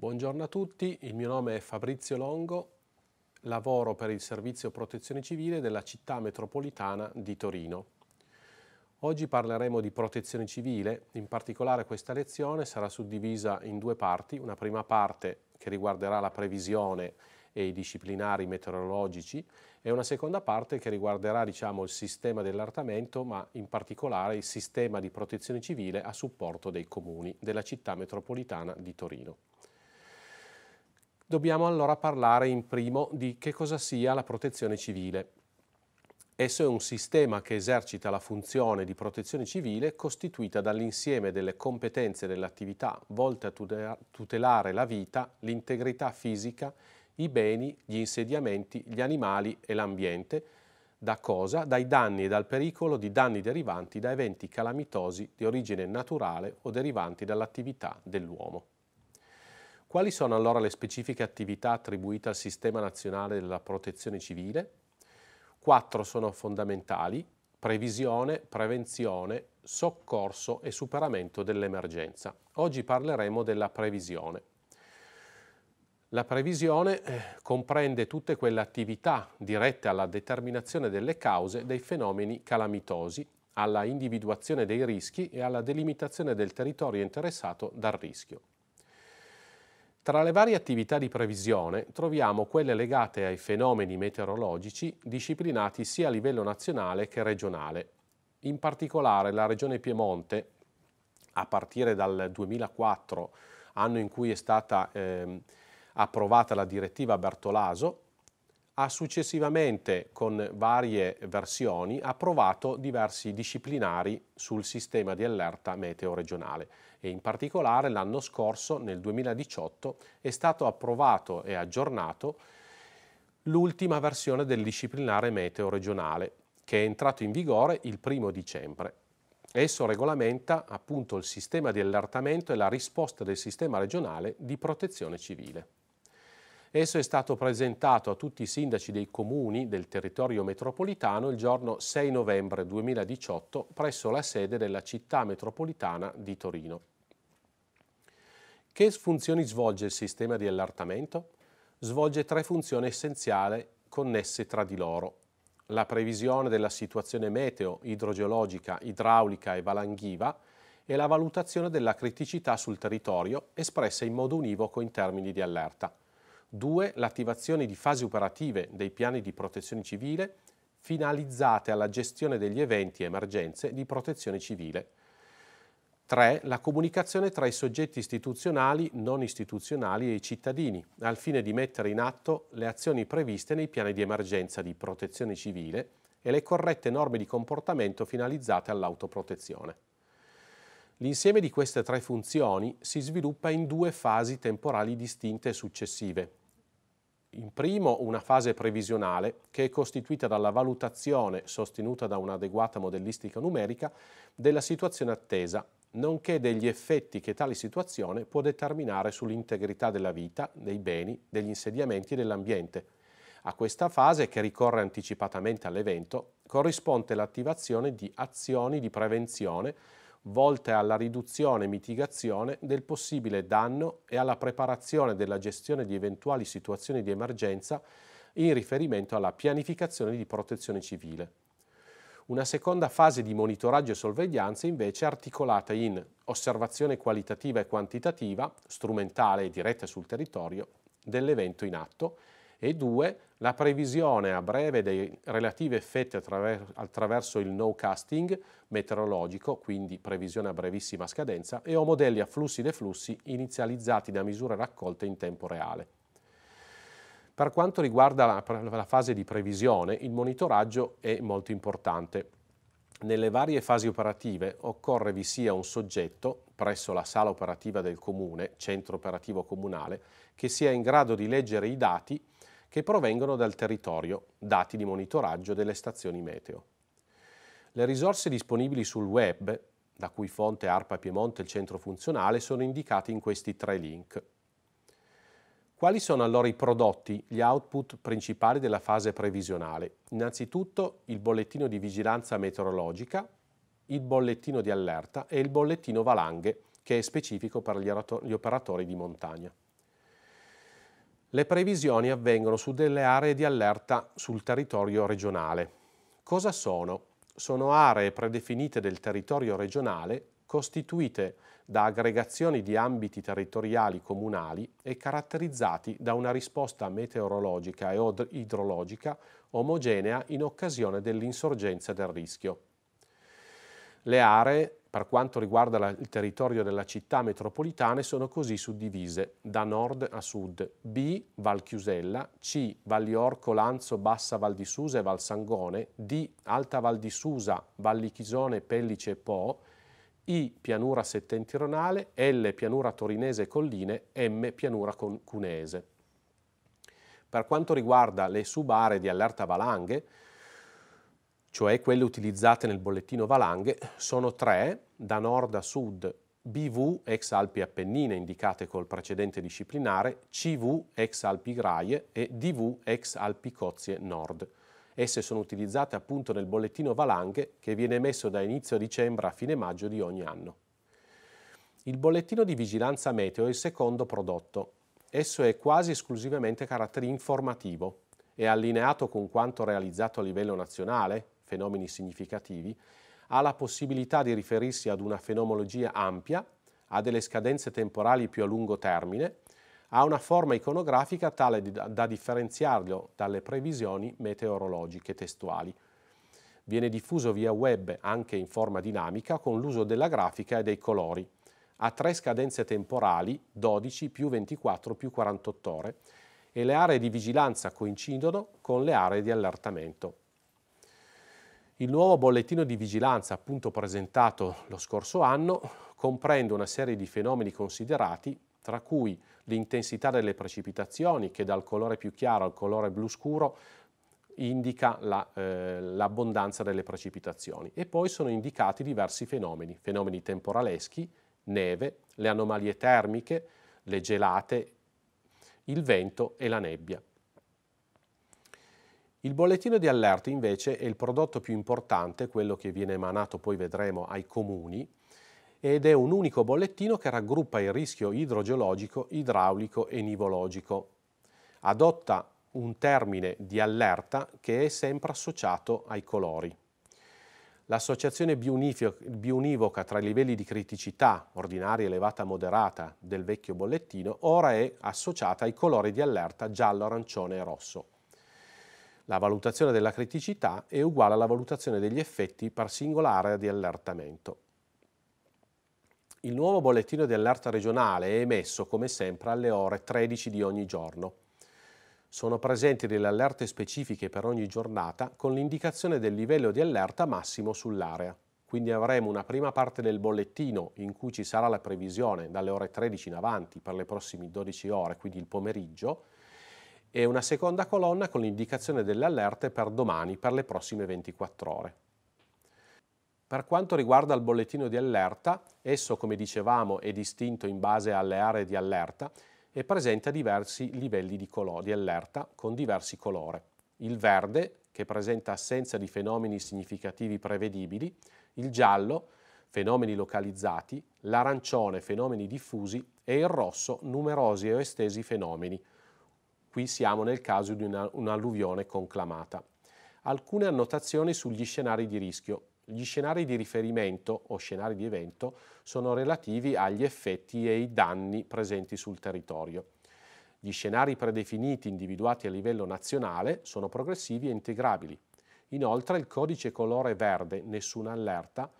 Buongiorno a tutti, il mio nome è Fabrizio Longo, lavoro per il Servizio Protezione Civile della città metropolitana di Torino. Oggi parleremo di protezione civile, in particolare questa lezione sarà suddivisa in due parti, una prima parte che riguarderà la previsione e i disciplinari meteorologici e una seconda parte che riguarderà diciamo, il sistema dell'artamento ma in particolare il sistema di protezione civile a supporto dei comuni della città metropolitana di Torino. Dobbiamo allora parlare in primo di che cosa sia la protezione civile. Esso è un sistema che esercita la funzione di protezione civile costituita dall'insieme delle competenze e delle attività volte a tutelare la vita, l'integrità fisica, i beni, gli insediamenti, gli animali e l'ambiente, da cosa? Dai danni e dal pericolo di danni derivanti da eventi calamitosi di origine naturale o derivanti dall'attività dell'uomo. Quali sono allora le specifiche attività attribuite al Sistema Nazionale della Protezione Civile? Quattro sono fondamentali, previsione, prevenzione, soccorso e superamento dell'emergenza. Oggi parleremo della previsione. La previsione eh, comprende tutte quelle attività dirette alla determinazione delle cause dei fenomeni calamitosi, alla individuazione dei rischi e alla delimitazione del territorio interessato dal rischio. Tra le varie attività di previsione troviamo quelle legate ai fenomeni meteorologici disciplinati sia a livello nazionale che regionale. In particolare la Regione Piemonte, a partire dal 2004, anno in cui è stata eh, approvata la direttiva Bertolaso, ha successivamente, con varie versioni, approvato diversi disciplinari sul sistema di allerta meteo regionale e in particolare l'anno scorso, nel 2018, è stato approvato e aggiornato l'ultima versione del disciplinare meteo regionale, che è entrato in vigore il primo dicembre. Esso regolamenta appunto il sistema di allertamento e la risposta del sistema regionale di protezione civile. Esso è stato presentato a tutti i sindaci dei comuni del territorio metropolitano il giorno 6 novembre 2018 presso la sede della città metropolitana di Torino. Che funzioni svolge il sistema di allertamento? Svolge tre funzioni essenziali connesse tra di loro. La previsione della situazione meteo, idrogeologica, idraulica e valanghiva e la valutazione della criticità sul territorio espressa in modo univoco in termini di allerta. 2. L'attivazione di fasi operative dei piani di protezione civile finalizzate alla gestione degli eventi e emergenze di protezione civile. 3. La comunicazione tra i soggetti istituzionali, non istituzionali e i cittadini, al fine di mettere in atto le azioni previste nei piani di emergenza di protezione civile e le corrette norme di comportamento finalizzate all'autoprotezione. L'insieme di queste tre funzioni si sviluppa in due fasi temporali distinte e successive. In primo una fase previsionale che è costituita dalla valutazione sostenuta da un'adeguata modellistica numerica della situazione attesa, nonché degli effetti che tale situazione può determinare sull'integrità della vita, dei beni, degli insediamenti e dell'ambiente. A questa fase, che ricorre anticipatamente all'evento, corrisponde l'attivazione di azioni di prevenzione volte alla riduzione e mitigazione del possibile danno e alla preparazione della gestione di eventuali situazioni di emergenza in riferimento alla pianificazione di protezione civile. Una seconda fase di monitoraggio e sorveglianza invece è articolata in osservazione qualitativa e quantitativa, strumentale e diretta sul territorio, dell'evento in atto e due, la previsione a breve dei relativi effetti attraverso il no-casting meteorologico, quindi previsione a brevissima scadenza, e o modelli a flussi deflussi inizializzati da misure raccolte in tempo reale. Per quanto riguarda la, la fase di previsione, il monitoraggio è molto importante. Nelle varie fasi operative occorre vi sia un soggetto presso la sala operativa del comune, centro operativo comunale, che sia in grado di leggere i dati che provengono dal territorio, dati di monitoraggio delle stazioni meteo. Le risorse disponibili sul web, da cui fonte ARPA Piemonte il centro funzionale, sono indicate in questi tre link. Quali sono allora i prodotti, gli output principali della fase previsionale? Innanzitutto il bollettino di vigilanza meteorologica, il bollettino di allerta e il bollettino valanghe, che è specifico per gli operatori di montagna. Le previsioni avvengono su delle aree di allerta sul territorio regionale. Cosa sono? Sono aree predefinite del territorio regionale costituite da aggregazioni di ambiti territoriali comunali e caratterizzati da una risposta meteorologica e idrologica omogenea in occasione dell'insorgenza del rischio. Le aree per quanto riguarda la, il territorio della città metropolitana, sono così suddivise da nord a sud. B. Val Chiusella, C. Valliorco, Lanzo, Bassa Val di Susa e Val Sangone, D. Alta Val di Susa, Valli Chisone, Pellice e Po, I. Pianura settentrionale, L. Pianura torinese e colline, M. Pianura cunese. Per quanto riguarda le subaree di allerta valanghe, cioè quelle utilizzate nel bollettino valanghe, sono tre, da nord a sud BV ex Alpi Appennine indicate col precedente disciplinare, CV ex Alpi Graie e DV ex Alpi Cozie Nord. Esse sono utilizzate appunto nel bollettino valanghe che viene emesso da inizio dicembre a fine maggio di ogni anno. Il bollettino di vigilanza meteo è il secondo prodotto. Esso è quasi esclusivamente carattere informativo. È allineato con quanto realizzato a livello nazionale, fenomeni significativi, ha la possibilità di riferirsi ad una fenomenologia ampia, ha delle scadenze temporali più a lungo termine, ha una forma iconografica tale da differenziarlo dalle previsioni meteorologiche testuali. Viene diffuso via web anche in forma dinamica con l'uso della grafica e dei colori. Ha tre scadenze temporali, 12 più 24 più 48 ore, e le aree di vigilanza coincidono con le aree di allertamento. Il nuovo bollettino di vigilanza, appunto presentato lo scorso anno, comprende una serie di fenomeni considerati, tra cui l'intensità delle precipitazioni, che dal colore più chiaro al colore blu scuro indica l'abbondanza la, eh, delle precipitazioni. E poi sono indicati diversi fenomeni, fenomeni temporaleschi, neve, le anomalie termiche, le gelate, il vento e la nebbia. Il bollettino di allerta invece è il prodotto più importante, quello che viene emanato poi vedremo ai comuni, ed è un unico bollettino che raggruppa il rischio idrogeologico, idraulico e nivologico. Adotta un termine di allerta che è sempre associato ai colori. L'associazione bionivoca tra i livelli di criticità, ordinaria, elevata, moderata, del vecchio bollettino, ora è associata ai colori di allerta giallo, arancione e rosso. La valutazione della criticità è uguale alla valutazione degli effetti per singola area di allertamento. Il nuovo bollettino di allerta regionale è emesso, come sempre, alle ore 13 di ogni giorno. Sono presenti delle allerte specifiche per ogni giornata con l'indicazione del livello di allerta massimo sull'area. Quindi avremo una prima parte del bollettino in cui ci sarà la previsione dalle ore 13 in avanti per le prossime 12 ore, quindi il pomeriggio, e una seconda colonna con l'indicazione delle allerte per domani per le prossime 24 ore. Per quanto riguarda il bollettino di allerta, esso, come dicevamo, è distinto in base alle aree di allerta e presenta diversi livelli di, di allerta con diversi colori. Il verde, che presenta assenza di fenomeni significativi prevedibili, il giallo, fenomeni localizzati, l'arancione, fenomeni diffusi e il rosso, numerosi o estesi fenomeni, Qui siamo nel caso di una, un'alluvione conclamata. Alcune annotazioni sugli scenari di rischio. Gli scenari di riferimento o scenari di evento sono relativi agli effetti e ai danni presenti sul territorio. Gli scenari predefiniti individuati a livello nazionale sono progressivi e integrabili. Inoltre il codice colore verde, nessuna allerta,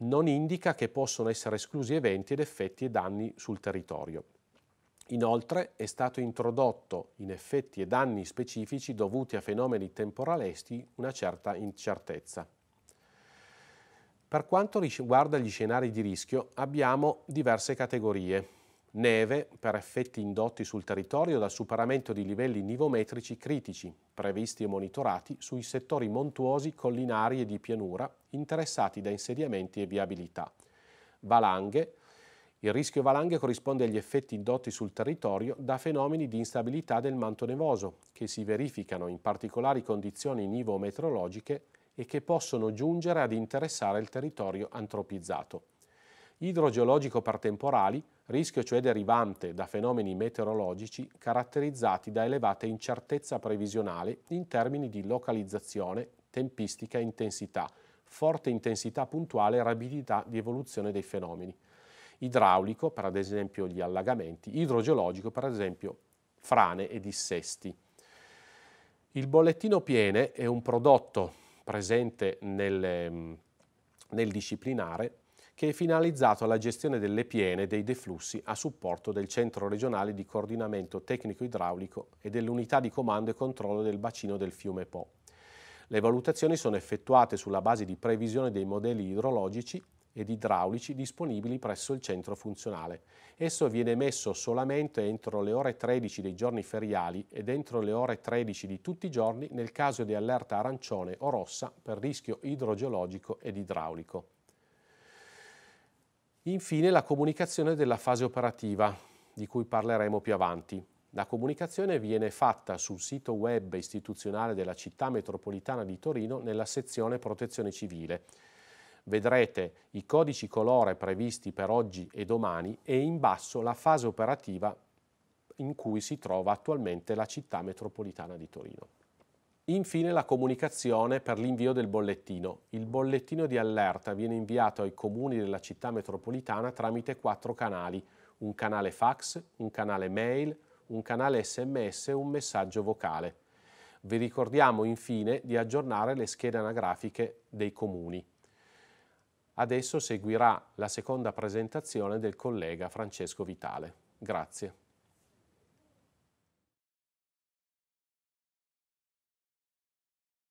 non indica che possono essere esclusi eventi ed effetti e danni sul territorio. Inoltre è stato introdotto, in effetti e danni specifici dovuti a fenomeni temporalesti, una certa incertezza. Per quanto riguarda gli scenari di rischio, abbiamo diverse categorie. Neve per effetti indotti sul territorio dal superamento di livelli nivometrici critici, previsti e monitorati sui settori montuosi, collinari e di pianura, interessati da insediamenti e viabilità. Valanghe il rischio valanghe corrisponde agli effetti indotti sul territorio da fenomeni di instabilità del manto nevoso, che si verificano in particolari condizioni nivo-metrologiche e che possono giungere ad interessare il territorio antropizzato. Idrogeologico partemporali, rischio cioè derivante da fenomeni meteorologici caratterizzati da elevata incertezza previsionale in termini di localizzazione, tempistica e intensità, forte intensità puntuale e rapidità di evoluzione dei fenomeni idraulico per ad esempio gli allagamenti, idrogeologico per ad esempio frane e dissesti. Il bollettino piene è un prodotto presente nel, mm, nel disciplinare che è finalizzato alla gestione delle piene e dei deflussi a supporto del Centro regionale di coordinamento tecnico-idraulico e dell'unità di comando e controllo del bacino del fiume Po. Le valutazioni sono effettuate sulla base di previsione dei modelli idrologici ed idraulici disponibili presso il centro funzionale. Esso viene emesso solamente entro le ore 13 dei giorni feriali ed entro le ore 13 di tutti i giorni nel caso di allerta arancione o rossa per rischio idrogeologico ed idraulico. Infine la comunicazione della fase operativa, di cui parleremo più avanti. La comunicazione viene fatta sul sito web istituzionale della città metropolitana di Torino nella sezione Protezione civile vedrete i codici colore previsti per oggi e domani e in basso la fase operativa in cui si trova attualmente la città metropolitana di Torino. Infine la comunicazione per l'invio del bollettino. Il bollettino di allerta viene inviato ai comuni della città metropolitana tramite quattro canali, un canale fax, un canale mail, un canale sms e un messaggio vocale. Vi ricordiamo infine di aggiornare le schede anagrafiche dei comuni. Adesso seguirà la seconda presentazione del collega Francesco Vitale. Grazie.